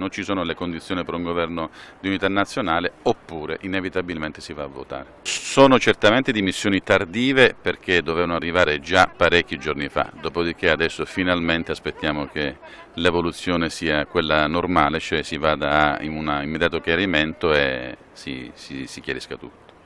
italiano, ci sono le condizioni per un governo di unità nazionale oppure inevitabilmente si va a votare. Sono certamente dimissioni tardive perché dovevano arrivare già parecchi giorni fa, dopodiché adesso finalmente aspettiamo che l'evoluzione sia quella normale, cioè si vada in un immediato chiarimento e si, si, si chiarisca tutto.